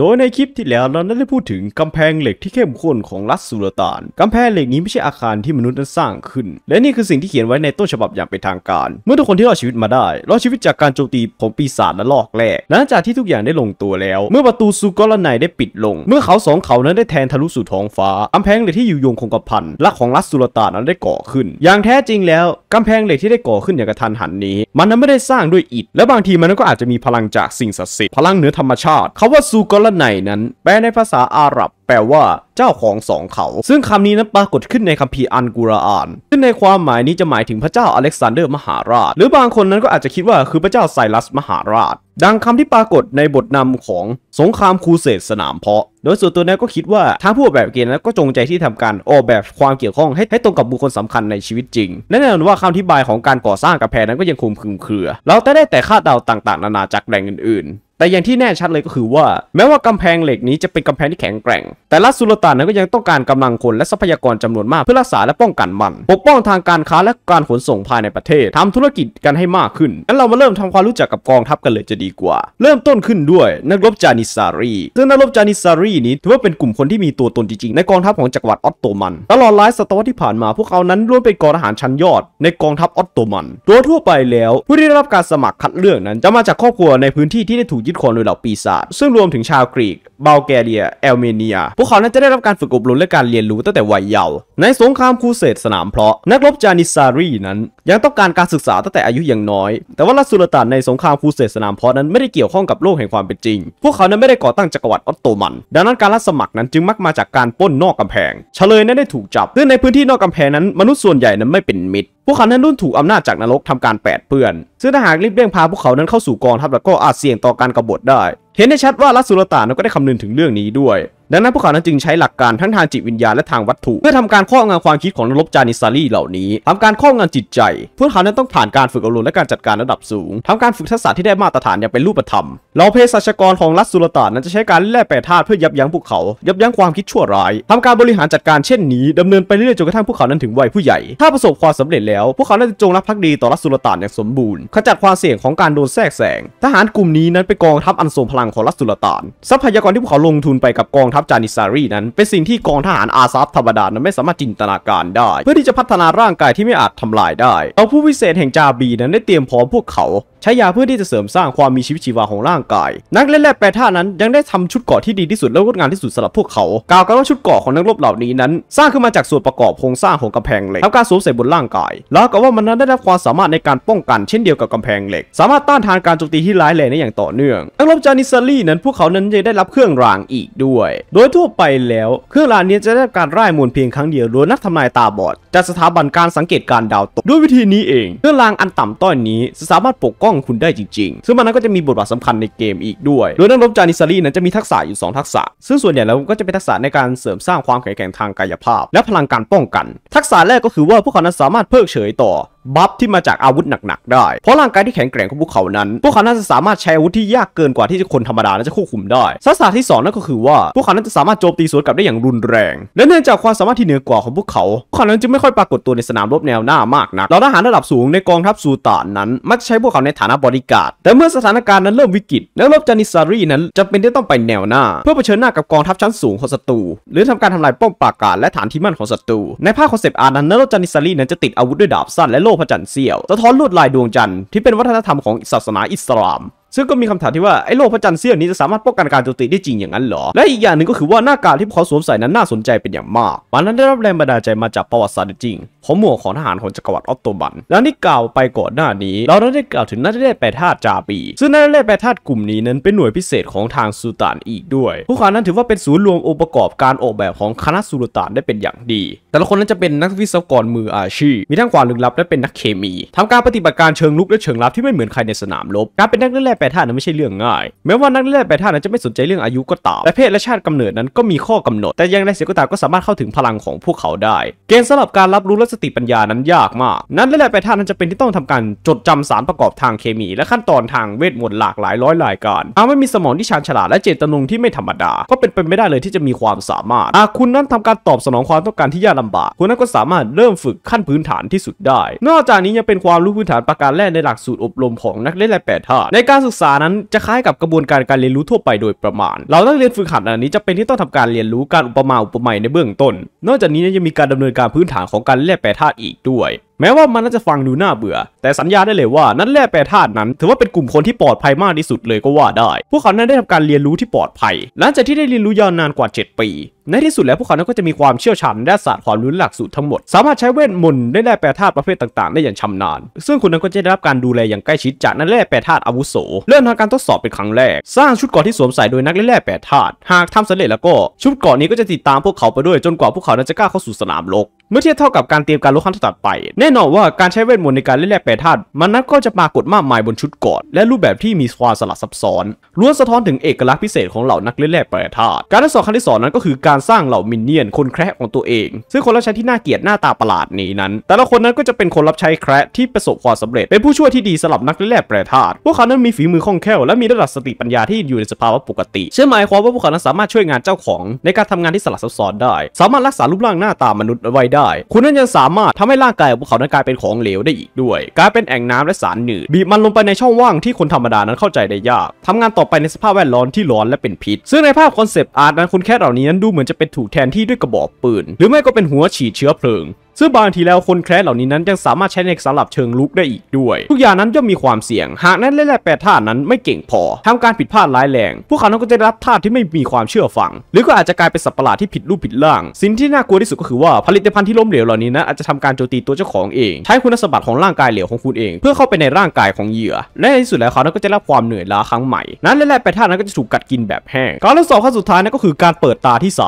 โดยในคลิปที่แล้วเราได้พูดถึงกำแพงเหล็กที่เข้มข้นของ รัฐสุลต่านกำแพงเหล็กนี้ไม่ใช่อาคารที่มนุษย์นั้นสร้างขึ้น และนี่คือสิ่งที่เขียนไว้ในต้นฉบับอย่างเป็นทางการ เมื่อทุกคนที่รอดชีวิตมาได้ รอดชีวิตจากการโจมตีของปีศาจและลอกแรกหลังจากที่ทุกอย่างได้ลงตัวแล้ว เมื่อประตูซูกอลไนได้ปิดลง เมื่อเขาสองเขานั้นได้แทนทะลุสู่ท้องฟ้ากำแพงเหล็กที่อยู่ยงคงกระพันลักของรัฐสุลต่านนั้นได้ก่อขึ้น อย่างแท้จริงแล้วกำแพงเหล็กที่ได้ก่อขึ้นอย่างกระทันหันนี้ มันนั้นไม่ได้สร้างด้วยอิฐและบางทีมันก็อาจจะมีพลังจากสิ่งศักดิ์สิทธิ์พลังเหนือธรรมชาติเขาว่าซูกอลละไนนั้นแปลในภาษาอาหรับแปลว่าเจ้าของสองเขา ซึ่งคำนี้นั้นปรากฏขึ้นในคัมภีร์อันกุรอานซึ่งในความหมายนี้จะหมายถึงพระเจ้าอเล็กซานเดอร์มหาราช หรือบางคนนั้นก็อาจจะคิดว่าคือพระเจ้าไซรัส มหาราช ดังคำที่ปรากฏในบทนำของสงครามครูเสดสนามเพาะ โดยส่วนตัวนี้ก็คิดว่าทางผู้ออกแบบเกมนั้นก็จงใจที่ทำการออกแบบความเกี่ยวข้องให้ให้ตรงกับบุคคลสำคัญในชีวิตจริงแน่นอนว่าคำอธิบายของการก่อสร้างกำแพงนั้นก็ยังคลุมเครือ เราแต่ได้แต่คาดเดาต่างๆนานาจากแหล่งอื่น ๆแต่อย่างที่แน่ชัดเลยก็คือว่า แม้ว่ากำแพงเหล็กนี้จะเป็นกำแพงที่แข็งแกร่ง แต่รัสุลต่านนั้นก็ยังต้องการกำลังคนและทรัพยากรจำนวนมากเพื่อรักษาและป้องกันมัน ปกป้องทางการค้าและการขนส่งภายในประเทศทำธุรกิจกันให้มากขึ้นงั้นเรามาเริ่มทำความรู้จักกับกองทัพกันเลยจะดีกว่า เริ่มต้นขึ้นด้วยนักรบจานิสารีซึ่งนักรบจานิสารีนี้ถือว่าเป็นกลุ่มคนที่มีตัวตนจริงๆ ในกองทัพของจักรวรรดิออตโตมันตลอดหลายศตวรรษที่ผ่านมาพวกเขานั้นล้วนเป็นกองทหารชั้นยอด ในกองทัพออตโตมันตัวทั่วไปแล้วผู้ที่ได้รับการสมัครคัดเลือกนั้นจะมาจากครอบครัวในพื้นที่ที่ได้ถูกยึดครองโดยเหล่าปีศาจ ซึ่งรวมถึงชาวกรีกบัลแกเรียแอลเมเนีย พวกเขานั้นจะได้รับการฝึกอบรมและการเรียนรู้ตั้งแต่วัยเยาว์ ในสงครามคูเสดสนามเพาะนักรบจานิซารีนั้นยังต้องการการศึกษาตั้งแต่อายุยังน้อย แต่ว่ารัสสุลต่านในสงครามคูเสดสนามเพาะนั้นไม่ได้เกี่ยวข้องกับโลกแห่งความเป็นจริง พวกเขานั้นไม่ได้ก่อตั้งจักรวรรดิออตโตมัน ดังนั้นการรับสมัครนั้นจึงมักมาจากการป้นนอกกำแพงเฉลยนั้นได้ถูกจับซึ่งในพื้นที่นอกกำแพงนั้นมนุษย์ส่วนใหญ่นั้นไม่เป็นมิตรพวกเขานั้นรุ่นถูกอำนาจจากนรกทำการแปดเปื้อนซึ่งถ้าหากรีบเร่งพาพวกเขานั้นเข้าสู่กองทัพแล้วก็อาจเสี่ยงต่อการกบฏได้ เห็นได้ชัดว่าลัสุลต่านก็ได้คำนึงถึงเรื่องนี้ด้วยดังนั้นพวกเขานั้นจึงใช้หลักการทั้งทางจิตวิญญาณและทางวัตถุเพื่อทำการครอบงำความคิดของนรบจานิซารีเหล่านี้ ทำการครอบงำจิตใจพวกเขานั้นต้องผ่านการฝึกอบรมและการจัดการระดับสูง ทำการฝึกทักษะที่ได้มาตรฐานอย่างเป็นรูปธรรมเหล่าเภสัชกรของรัฐสุลต่านนั้นจะใช้การแล่แปรธาตุเพื่อยับยั้งพวกเขา ยับยั้งความคิดชั่วร้าย ทำการบริหารจัดการเช่นนี้ดำเนินไปเรื่อยจนกระทั่งพวกเขานั้นถึงวัยผู้ใหญ่ ถ้าประสบความสำเร็จแล้ว พวกเขานั้นจะจงรักภักดีต่อรัฐสุลต่านอย่างสมบูรณ์ขจัดความเสี่ยงของการโดนแทรกแซงทหารกลุ่มนี้นั้นไปกองทัพอันทรงพลังของรัฐสุลต่านทรัพยากรที่พวกเขาลงทุนไปกับกองทัพจานิซารีนั้นเป็นสิ่งที่กองทหารอาซับธรรมดานั้นไม่สามารถจินตนาการได้ เพื่อที่จะพัฒนาร่างกายที่ไม่อาจทำลายได้เอาผู้วิเศษแห่งจาบีนั้นได้เตรียมพร้อมพวกเขา ใช้ยาเพื่อที่จะเสริมสร้างความมีชีวิตชีวาของร่างกาย นักเล่นแร่แปรธาตุนั้นยังได้ทำชุดเกราะที่ดีที่สุดและงดงามที่สุดสำหรับพวกเขากล่าวกันว่าชุดเกราะของนักรบเหล่านี้นั้น สร้างขึ้นมาจากส่วนประกอบโครงสร้างของกำแพงเหล็กทำการสวมใส่บนร่างกาย แล้วก็ว่ามันนั้นได้รับความสามารถในการป้องกัน เช่นเดียวกับกำแพงเหล็กสามารถต้านทานการโจมตีที่ร้ายแรงได้อย่างต่อเนื่องนักรบจานิซารีนั้นพวกเขานั้นยังได้รับเครื่องรางอีกด้วยโดยทั่วไปแล้วเครื่องรางนี้จะได้การร่ายมนต์เพียงครั้งเดียวโดยนักทำนายตาบอดจากสถาบันการสังเกตการดาวตกด้วยวิธีนี้เองเครื่องรางอันต่ำต้อยนี้สามารถปกป้องคุณได้จริงๆ ซึ่งมันนั้นก็จะมีบทบาทสำคัญในเกมอีกด้วย โดยนักรบจานิซารีนั้นจะมีทักษะอยู่ 2 ทักษะ ซึ่งส่วนใหญ่แล้วก็จะเป็นทักษะในการเสริมสร้างความแข็งแกร่งทางกายภาพ และพลังการป้องกัน ทักษะแรกก็คือว่าพวกเขานั้นสามารถเพิกเฉยต่อบัฟที่มาจากอาวุธหนัก ๆ ได้ เพราะร่างกายที่แข็งแกร่งของพวกเขานั้น พวกเขาน่าจะสามารถใช้อาวุธที่ยากเกินกว่าที่จะคนธรรมดาจะควบคุมได้ ศาสตร์ที่2นั่นก็คือว่าพวกเขานั้นจะสามารถโจมตีสวนกลับได้อย่างรุนแรง และเนื่องจากความสามารถที่เหนือกว่าของพวกเขาพวกเขานั้นจึงไม่ค่อยปรากฏตัวในสนามรบแนวหน้ามากนักเราทหารระดับสูงในกองทัพซูตานนั้น มักใช้พวกเขาในฐานะบริการ แต่เมื่อสถานการณ์นั้นเริ่มวิกฤตนักรบจานิซารีนั้นจำเป็นที่ต้องไปแนวหน้า เพื่อเผชิญหน้ากับกองทัพชั้นสูงของศัตรู หรือทำการทำลายป้อมปราการและฐานที่มั่นของศัตรูในภาคคอนเซปต์อาร์นั้นนักรบจานิซารีนั้นจะติดอาวุธด้วยดาบสั้นและโลพระจันทร์เสี้ยวสะท้อนลวดลายดวงจันทร์ที่เป็นวัฒนธรรมของศาสนาอิสลามซึ่งก็มีคำถามที่ว่าไอ้โลกพระจันทร์เสี้ยนนี้จะสามารถป้องกันการโจมตีได้จริงอย่างนั้นหรอ และอีกอย่างหนึ่งก็คือว่าหน้ากากที่พวกเขาสวมใส่นั้นน่าสนใจเป็นอย่างมากมันนั้นได้รับแรงบันดาลใจมาจากประวัติศาสตร์จริงของหมวกของทหารของจักรวรรดิออตโตมัน และนี่กล่าวไปก่อนหน้านี้ เราได้กล่าวถึงนักเล่แปรธาตุจาปีซึ่งนักเล่แปรธาตุกลุ่มนี้นั้นเป็นหน่วยพิเศษของทางสุลต่านอีกด้วยพวกเขานั้นถือว่าเป็นศูนย์รวมองค์ประกอบการออกแบบของคณะสุลต่านได้เป็นอย่างดี แต่ละคนนั้นจะเป็นนักวิศวกรมืออาชีพมีทั้งความลึกลับและเป็นนักเคมี ทำการปฏิบัติการเชิงลุกและเชิงลับที่ไม่เหมือนใครในสนามรบการเป็นนักเล่แปรธาตุนั้นไม่ใช่เรื่องง่าย แม้ว่านักเล่นแปรธาตุนั้นจะไม่สนใจเรื่องอายุก็ตามแต่เพศและชาติกำเนิดนั้นก็มีข้อกำหนด แต่ยังไรเสียก็ตามก็สามารถเข้าถึงพลังของพวกเขาได้ เกณฑ์สำหรับการรับรู้และสติปัญญานั้นยากมาก นักเล่นแร่แปรธาตุนั้นจะเป็นที่ต้องทำการจดจำสารประกอบทางเคมี และขั้นตอนทางเวทมนต์หลากหลายร้อยรายการอาไม่มีสมองที่ชาญฉลาดและเจตจำนงที่ไม่ธรรมดา ก็เป็นไปไม่ได้เลยที่จะมีความสามารถหากคุณนั้นทำการตอบสนองความต้องการที่ยากลาบาก คุณนั้นก็สามารถเริ่มฝึกขั้นพื้นฐานที่สุดได้ นอกจากนี้ยังเป็นความรู้พื้นฐานประการแรก ในหลักสูตรอบรมของนักเล่นแร่แปรธาตุในการศึกษานั้นจะคล้ายกับกระบวนการการเรียนรู้ทั่วไปโดยประมาณ เรานักเรียนฝึกหัดอันนี้จะเป็นที่ต้องทำการเรียนรู้การอุปมาอุปไมยในเบื้องต้น นอกจากนี้ยังมีการดำเนินการพื้นฐานของการแลกแปรธาตุอีกด้วยแม้ว่ามันน่าจะฟังดูน่าเบื่อ แต่สัญญาได้เลยว่านันแร่แปรธาตุนั้น ถือว่าเป็นกลุ่มคนที่ปลอดภัยมากที่สุดเลยก็ว่าได้ พวกเขานั้นได้ทำการเรียนรู้ที่ปลอดภัย หลังจากที่ได้เรียนรู้ยาวนานกว่า 7 ปี ในที่สุดแล้วพวกเขานั้นก็จะมีความเชี่ยวชาญด้านศาสตร์ความรู้หลักสูตรทั้งหมด สามารถใช้เวทมนต์ได้แร่แปรธาตุประเภทต่าง ๆได้อย่างชำนาญ ซึ่งคนนั้นก็จะได้รับการดูแลอย่างใกล้ชิดจากนันแร่แปรธาตุอาวุโส เริ่มทำการทดสอบเป็นครั้งแรก สร้างชุดเกราะที่สวมใส่โดยนักแร่แปรธาตุ หากทำสำเร็จแล้วก็ ชุดเกราะนี้ก็จะติดตามพวกเขาไปด้วยจนกว่าพวกเขานั้นจะกล้าเข้าสู่สนามรบเมื่อเทียบเท่ากับการเตรียมการลบครั้งต่อไปแนแน่นอนว่าการใช้เวทมนต์ในการเล่นแร่แปรธาตุมันนั้นก็จะปรากฏมากมายบนชุดกอดและรูปแบบที่มีความสลับซับซ้อนล้วนสะท้อนถึงเอกลักษณ์พิเศษของเหล่านักเล่นแร่แปรธาตุการทดสอบครั้งที่สองนั้นก็คือการสร้างเหล่ามินเนี่ยนคนแคระของตัวเอง ซึ่งคนรับใช้ที่น่าเกลียดหน้าตาประหลาดนี้นั้น แต่ละคนนั้นก็จะเป็นคนรับใช้แคระที่ประสบความสำเร็จเป็นผู้ช่วยที่ดีสำหรับนักเล่นแร่แปรธาตุพวกเขานั้นมีฝีมือคล่องแคล่วและมีระดับสติปัญญาที่อยู่ในสภาวะปกติเชื่อหมายความว่าพวกเขานั้นสามารถช่วยงานเจ้าของในการทำงานที่สลับซับซ้อนได้ สามารถรักษารูปร่างหน้าตามนุษย์ไว้ได้คุณนั้นยังสามารถทำให้ร่างกายของพวกเขานั้นกลายเป็นของเหลวได้อีกด้วยกลายเป็นแอ่งน้ำและสารหนืดบีบมันลงไปในช่องว่างที่คนธรรมดานั้นเข้าใจได้ยาก ทำงานต่อไปในสภาพแวดล้อมที่ร้อนและเป็นพิษ ซึ่งในภาพคอนเซปต์อาร์ตนั้นคุณแค่เหล่านี้นั้นดูเหมือนจะเป็นถูกแทนที่ด้วยกระบอกปืน หรือไม่ก็เป็นหัวฉีดเชื้อเพลิงซึ่งบางทีแล้วคนแคร์เหล่านี้นั้นยังสามารถใช้ในสำหรับเชิงลุกได้อีกด้วย ทุกอย่างนั้นย่อมมีความเสี่ยง หากนั้นเล่นแปรท่านั้นไม่เก่งพอ ทำการผิดพลาดร้ายแรง พวกเขาต้้งก็จะได้รับท่าที่ไม่มีความเชื่อฟัง หรือก็อาจจะกลายเป็นสัตว์ประหลาดที่ผิดรูปผิดร่างสิ่งที่น่ากลัวที่สุดก็คือว่าผลิตภัณฑ์ที่ล้มเหลวเหล่านี้นั้นอาจจะทำการโจมตีตัวเจ้าของเองใช้คุณสมบัติของร่างกายเหลวของคุณเอง เพื่อเข้าไปในร่างกายของเหยื่อและในที่สุดแล้วเขาต้นก็จะรับความเหนื่อยล้าครั้งใหม่ นั้นเล่นแปรท่านั้นก็จะถูกกัดกินแบบแห้งการทดสอบขั้นสุดท้ายนั่นก็คือการเปิดตาที่ 3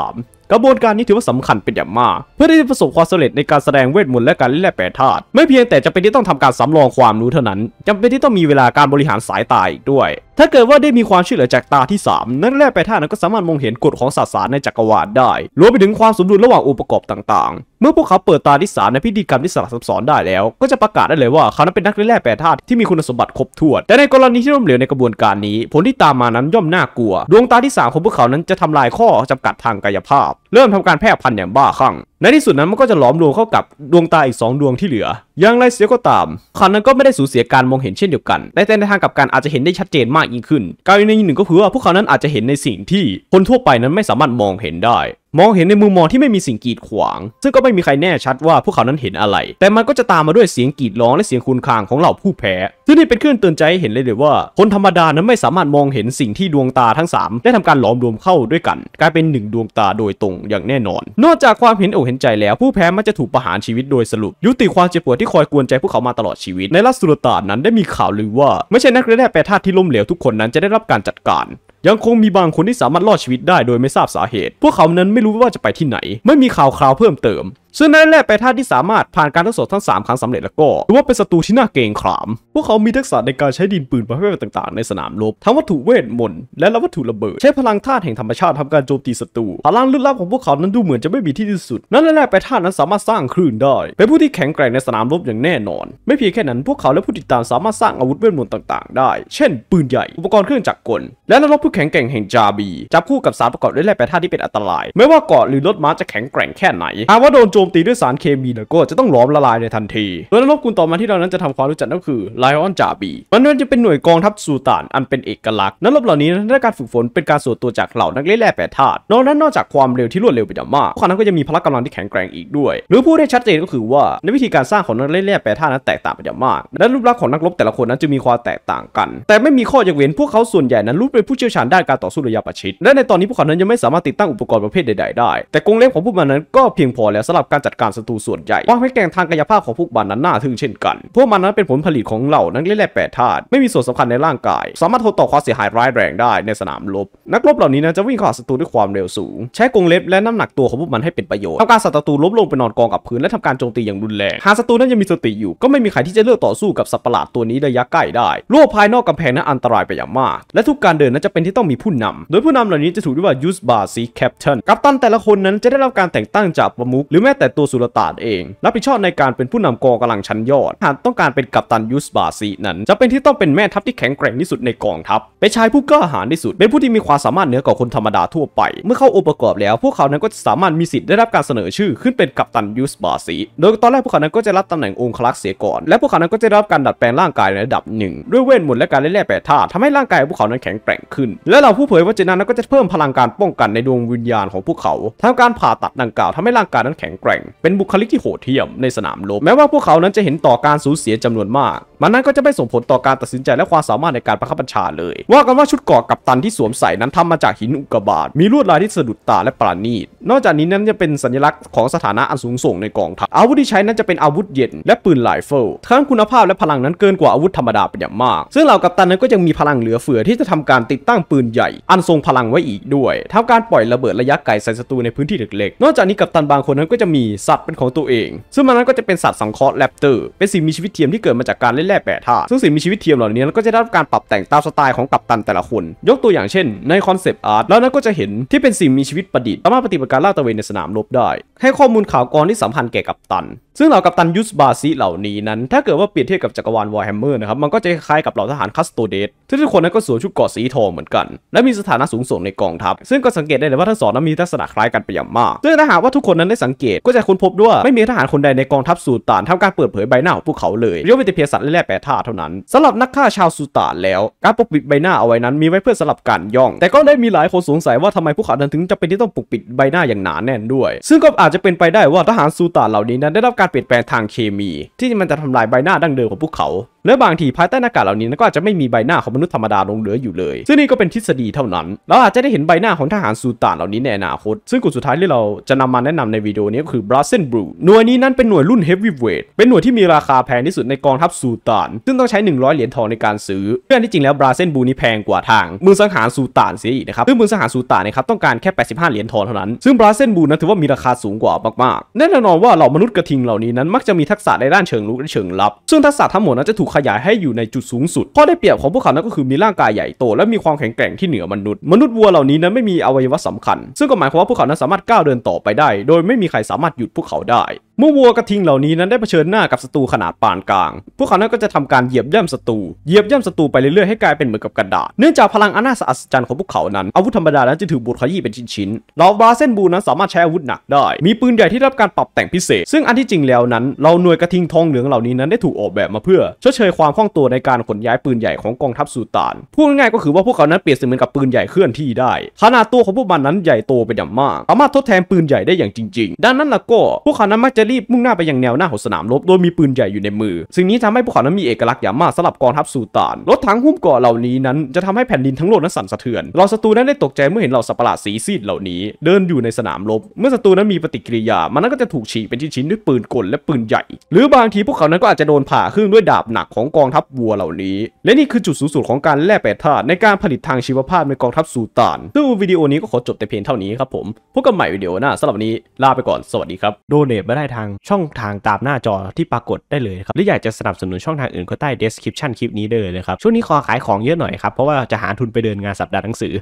กระบวนการนี้ถือว่าสำคัญเป็นอย่างมาก เพื่อที่จะประสบความสำเร็จในการแสดงเวทมนต์และการเล่นแปรธาตุไม่เพียงแต่จะเป็นที่ต้องทำการสำรองความรู้เท่านั้น จำเป็นที่ต้องมีเวลาการบริหารสายตาอีกด้วยถ้าเกิดว่าได้มีความช่วยเหลือจากตาที่ 3 นั่นแร่แปรธาตุนั้นก็สามารถมองเห็นกฎของสสารในจักรวาลได้ รวมไปถึงความสมดุลระหว่างองค์ประกอบต่าง ๆ เมื่อพวกเขาเปิดตาที่3ในพิธีกรรมที่สลับซับซ้อนได้ แล้ว ก็จะประกาศได้เลยว่าเขานั้นเป็นนักแร่แปรธาตุที่มีคุณสมบัติครบถ้วนแต่ในกรณีที่ล้มเหลวในกระบวนการนี้ ผลที่ตามมานั้นย่อมน่ากลัวดวงตาที่ 3 ของพวกเขานั้นจะทำลายข้อจำกัดทางกายภาพ เริ่มทำการแพร่พันธุ์อย่างบ้าคลั่งในที่สุดนั้นมันก็จะหลอมรวมเข้ากับดวงตาอีก 2 ดวงที่เหลือ อย่างไรเสียก็ตามคันนั้นก็ไม่ได้สูญเสียการมองเห็นเช่นเดียวกัน แต่ในทางกับการอาจจะเห็นได้ชัดเจนมากยิ่งขึ้น การในหนึ่งก็คือว่าพวกเขา นั้นอาจจะเห็นในสิ่งที่คนทั่วไปนั้นไม่สามารถมองเห็นได้มองเห็นในมุมมองที่ไม่มีสิ่งกีดขวาง ซึ่งก็ไม่มีใครแน่ชัดว่าพวกเขานั้นเห็นอะไร แต่มันก็จะตามมาด้วยเสียงกรีดร้องและเสียงคุนคางของเหล่าผู้แพ้ ซึ่งนี่เป็นเครื่องเตือนใจเห็นเลยเลยว่า คนธรรมดานั้นไม่สามารถมองเห็นสิ่งที่ดวงตาทั้ง 3 ได้ทำการหลอมรวมเข้าด้วยกัน กลายเป็นหนึ่งดวงตาโดยตรงอย่างแน่นอนนอกจากความเห็นอกเห็นใจแล้วผู้แพ้มักจะถูกประหารชีวิตโดยสรุปยุติความเจ็บปวดที่คอยกวนใจพวกเขามาตลอดชีวิตในรัสสุลต่านนั้นได้มีข่าวลือว่าไม่ใช่นักเรียนแพทแปรธาตุที่ล้มเหลวทุกคนนั้นจะได้รับการจัดการยังคงมีบางคนที่สามารถรอดชีวิตได้โดยไม่ทราบสาเหตุ พวกเขานั้นไม่รู้ว่าจะไปที่ไหน ไม่มีข่าวคราวเพิ่มเติมซึ่งั่นแลกไปท่าที่สามารถผ่านการทดสอบทั้ง 3 ครั้งสำเร็จแล้วก็ถือว่าเป็นศัตรูที่น่าเกรงขาม พวกเขามีทักษะในการใช้ดินปืนประเภทต่างๆ ในสนามรบ ทั้งวัตถุเวทมนต์และวัตถุระเบิด ใช้พลังธาตุแห่งธรรมชาติทำการโจมตีศัตรู พลังลึกลับของพวกเขานั้นดูเหมือน จะไม่มีที่สิ้นสุด นั่นแหละไปท่านั้นสามารถสร้างคลื่นได้เป็นผู้ที่แข็งแกร่งในสนามรบอย่างแน่นอน ไม่เพียงแค่นั้นพวกเขาและผู้ติดตามสามารถสร้างอาวุธเวทมนต์ต่างๆได้ เช่น ปืนใหญ่อุปกรณ์เครื่องจักรกล และนรกผู้แข็งแกร่งแห่งจาบีจับคู่กับสารประกอบด้วยแร่แปรธาตที่เป็นอันตรายไม่ว่าเกาะหรือรถม้าจะแข็งแกร่งแค่ไหนหาว่าโดนโจมตีด้วยสารเคมีแล้วก็จะต้องล้อมละลายในทันทีโดยนักรบกุลต่อมาที่เรานั้นจะทำความรู้จักนั่นคือไลออนจาบี มันจะเป็นหน่วยกองทัพสูตาน อันเป็นเอกลักษณ์ นักรบเหล่านี้ได้การฝึกฝนเป็นการส่วนตัวจากเหล่านักเล่แร่แปรธาตุนอกนั้นนอกจากความเร็วที่รวดเร็วไป็อย่างมากขวกนั้นก็จะมีพละกำลังที่แข็งแกร่งอีกด้วย หรือพูดได้ชัดเจนก็คือว่าในวิธีการสร้างของนักเล่แร่แปรธาตุนั้นแตกต่างไป็อย่างมาก และรูปลักษณ์ของนักรบแต่ละคนนั้นจะมีความแตกต่างกัน แต่ไม่มีข้อยกเว้นพวกเขาส่วนใหญ่นั้นรู้เป็นผู้เชี่ยวชาญด้านการต่อสู้ระยะประชิดและในตอนนี้พวกเขานั้นยังไม่สามารถติดตั้งอุปกรณ์ประเภทใดๆได้แต่กรงเล็บของพวกมันนั้นก็เพียงพอแล้วสำหรับการจัดการศัตรูส่วนใหญ่ความแข็งแกร่งทางกายภาพของพวกมันนั้นน่าทึ่งเช่นกัน พวกมันนั้นเป็นผลผลิตของเหล่านักเล่นแร่แปดธาตุ ไม่มีส่วนสำคัญในร่างกาย สามารถทนต่อความเสียหายร้ายแรงได้ในสนามรบ นักรบเหล่านี้นนจะวิ่งเข้าศัตรูด้วยความเร็วสูง ใช้กรงเล็บและน้ำหนักตัวของพวกมันให้เป็นประโยชน์ทำการศัตรูล้มลงไปนอนกองกับพื้น และทำการโจมตีอย่างรุนแรงหากศัตรูนั้นยังมีสติอยู่ ก็ไม่มีใครที่จะเลือกต่อสู้กับสัตว์ประหลาดตัวนี้ระยะใกล้ได้รั้วภายนอกกำแพงนั้นอันตรายไปอย่างมาก และทุกการเดินนั้นจะเป็นที่ต้องมีผู้นำ โดยผู้นำเหล่านี้จะถูกเรียกว่ายูสบาซีแคปตันกัปตันแต่ละคนนั้นจะได้รับการแต่งตั้งจากประมุขหรือแแต่ตัวสุลต่านเองรับผิดชอบในการเป็นผู้นำกองกำลังชั้นยอด หากต้องการเป็นกัปตันยูสบาซี นั้นจะเป็นที่ต้องเป็นแม่ทัพที่แข็งแกร่งที่สุดในกองทัพเป็นชายผู้กล้าหาญที่สุดเป็นผู้ที่มีความสามารถเหนือกว่าคนธรรมดาทั่วไป เมื่อเข้าองค์ประกอบแล้ว พวกเขานั้นก็สามารถมีสิทธิ์ได้รับการเสนอชื่อขึ้นเป็นกัปตันยูสบาซีโดยตอนแรกพวกเขานั้นก็จะรับตำแหน่งองคลักษ์เสียก่อนและพวกเขานั้นก็จะรับการดัดแปลงร่างกายในระดับหนึ่งด้วยเวทมนต์และการเล่นแร่แปรธาตุทำให้ร่างกายพวกเขานั้นแข็งแกร่งขึ้น และเราผู้เผยว่าเจนนั้นก็จะเพิ่มพลังการป้องกันในดวงวิญญาณของพวกเขาทาการผ่าตัดดังกล่าวทำให้ร่างกายนั้นแข็งแกรงร่งเป็นบุคลิกที่โหดเหี้ยมในสนามรบแม้ว่าพวกเขานั้นจะเห็นต่อการสูญเสียจำนวนมากมันนั้นก็จะไม่ส่งผลต่อการตัดสินใจและความสามารถในการประคับประชาเลย ว่ากันว่าชุดเกาะกับตันที่สวมใส่นั้นทำมาจากหินอุกกาบาตมีลวดลายที่สะดุดตาและปราณีตนอกจากนี้นั้นจะเป็นสัญลักษณ์ของสถานะอันสูงส่งในกองทัพอาวุธที่ใช้นั้นจะเป็นอาวุธเย็นและปืนหลายเฟลทั้งคุณภาพและพลังนั้นเกินกว่าอาวุธธรรมดาเป็นอย่างมาก ซึ่งเหล่ากัปตันนั้นก็ยังมีพลังเหลือเฟือที่จะทำการติดตั้งปืนใหญ่ อันทรงพลังไว้อีกด้วยทำการปล่อยระเบิดระยะไกลใส่ศัตรูในพื้นที่เล็กๆนอกจากนี้กัปตันบางคนนั้นก็จะมีีสัตว์เป็นของตัวเอง ซึ่งมันนั้นก็จะเป็นสัตว์สังเคราะห์แรปเตอร์เป็นสิ่งมีชีวิตเทียมที่เกิดมาจากการเล่นแร่แปรธาตุซึ่งสิ่งมีชีวิตเทียมเหล่านี้้ก็จะได้รับการปรับแต่งตามสไตล์ของกัปตันแต่ละคน ยกตัวอย่างเช่นในคอนเซปต์อาร์ตแล้วนั้นก็จะเห็นที่เป็นสิ่งมีชีวิตประดิษฐ์สามารถปฏิบัติการล่าตะเวนในสนามรบได้ ให้ข้อมูลข่าวกรที่สัมพันธ์แก่กัปตัน ซึ่งเหล่ากัปตันยูสบาซีเหล่านี้นั้นถ้าเกิดว่าเปรียบเทียบกับจักรวาลวอร์แฮมเมอร์นะครับมันก็จะคล้ายกับเหล่าทหารคัสโตเดสที่ทุกคนนั้นก็สวมชุดเกราะสีทองเหมือนกัน และมีสถานะสูงส่งในกองทัพซึ่งก็สังเกตได้เลยว่าทั้งสองนั้นมีลักษณะคล้ายกันไปอย่างมากซึ่งถ้าหากว่าทุกคนนั้นได้สังเกตกก็จะค้นพบด้วยไม่มีทหารคนใดในกองทัพสูตานทำการเปิดเผยใบหน้าของพวกเขาเลย ยกเว้นแต่เพียงสัตว์และแร่แปรธาตุเท่านั้นสำหรับนักฆ่าชาวสูตานแล้ว การปกปิดใบหน้าเอาไว้นั้นมีไว้เพื่อสลับการย่อง แต่ก็ได้มีหลายคนสงสัยว่าทำไมพวกเขาถึงจะเป็นที่ต้องปกปิดใบหน้าอย่างหนาแน่นด้วย ซึ่งก็อาจจะเป็นไปได้ว่าทหารสูตานเหล่านี้นั้น ได้รับการเปลี่ยนแปลงทางเคมี ที่มันจะทำลายใบหน้าดั้งเดิมของพวกเขาและบางทีภายใต้หน้ากากเหล่านี้นก็อาจจะไม่มีใบหน้าของมนุษย์ธรรมดาลงเหลืออยู่เลย ซึ่งนี่ก็เป็นทฤษฎีเท่านั้น เราอาจจะได้เห็นใบหน้าของทหารซูตานเหล่านี้ในอนาคต ซึ่งกลุ่มสุดท้ายที่เราจะนำมาแนะนำในวิดีโอนี้ก็คือบราเซนบรูหน่วยนี้นั่นเป็นหน่วยรุ่นเฮฟวีเวทเป็นหน่วยที่มีราคาแพงที่สุดในกองทัพซูตาน ซึ่งต้องใช้100เหรียญทองในการซื้อเพื่อนที่จริงแล้วบราเซนบรูนี้แพงกว่าทางมือสังหารซูตานเสียอีกนะครับซึ่งมือสังหารซูตานนะครับต้องการแค่85เหรียญทองเท่านั้นซึ่งบราเซนบรูนั้นถือว่ามีราคาสูงกว่ามากๆแน่นอนว่าเหล่ามนุษย์กระทิงเหล่านี้นั้นมักจะมีทักษะในด้านเชิงลุกและเชิงลับซึ่งทักษะทั้งหมดนั้นจะถูกขยายให้อยู่ในจุดสูงสุดข้อได้เปรียบของพวกเขานั้นก็คือมีร่างกายใหญ่ โตและมีความแข็งแกร่งที่เหนือมนุษย์ มนุษย์วัวเหล่านี้นั้นไม่มีอวัยวะสำคัญ ซึ่งก็หมายความว่าพวกเขานั้นสามารถก้าวเดินต่อไปได้ โดยไม่มีใครสามารถหยุดพวกเขาได้เมื่อวัวกระทิงเหล่านี้นั้นได้เผชิญหน้ากับศัตรูขนาดปานกลาง พวกเขานั้นก็จะทำการเหยียบย่ำศัตรู เหยียบย่ำศัตรูไปเรื่อยๆ ให้กลายเป็นเหมือนกับกระดาษ เนื่องจากพลังอันน่าจรรย์ของพวกเขานั้น อาวุธธรรมดา นั้นจะถือบดขยี้เป็นชิ้นๆเราบราเซนบูนั้นสามารถใช้อาวุธหนักได้ มีปืนใหญ่ที่รับการปรับแต่งพิเศษ ซึ่งอันที่จริงแล้วนั้นเราหน่วยกระทิงทองเหลืองเหล่านี้นั้นได้ถูกออกแบบมาเพื่อชดเชยความคล่องตัวในการขนย้ายปืนใหญ่ของกองทัพสูตาน พูดง่ายๆ ก็คือว่าพวกเขานั้นเปรียบเสมือนกับปืนใหญ่เคลื่อนที่ได้ ขนาดตัวของพวกมันนั้นใหญ่โตไปอย่างมาก สามารถทดแทนปืนใหญ่ได้อย่างจริง ๆดังนั้นล้วก็พวกเขานั้นมักจะรีบมุ่งหน้าไปยังแนวหน้าของสนามรบโดยมีปืนใหญ่อยู่ในมือสิ่งนี้ทำให้พวกเขานั้นมีเอกลักษณ์อย่างมากสำหรับกองทัพสูตานรถถังหุ้มเกาะเหล่านี้นั้นจะทำให้แผ่นดินทั้งโลกนั้นสั่นสะเทือนเราศัตรูนั้นได้ตกใจเมื่อเห็นเหล่าสัปหลาดสีซีดเหล่านี้ เดินอยู่ในสนามรบ เมื่อศัตรูนั้นมีปฏิกิริยา มันนั้นก็จะถูกฉีกเป็นชิ้นๆด้วยปืนกลและปืนใหญ่หรือบางทีพวกเขานั้นก็อาจจะโดนผ่าครึ่งด้วยดาบหนักของกองทัพวัวเหล่านี้ และนี่คือจุดสูงสุดของการแลกแปรธาตุในการผลิตทางชีวภาพในกองทัพสูตานซึ่งวิดีโอนี้ก็ขอจบแต่เพียงเท่านี้ครับผมพบกันใหม่วิดีโอหน้าสำหรับนี้ลาไปก่อนสวัสดีครับโดเนทไม่ได้ทางช่องทางตามหน้าจอที่ปรากฏได้เลยครับ หรืออยากจะสนับสนุนช่องทางอื่นก็ใต้ description คลิปนี้เลยนะครับ ช่วงนี้ขอขายของเยอะหน่อยครับ เพราะว่าจะหาทุนไปเดินงานสัปดาห์หนังสือ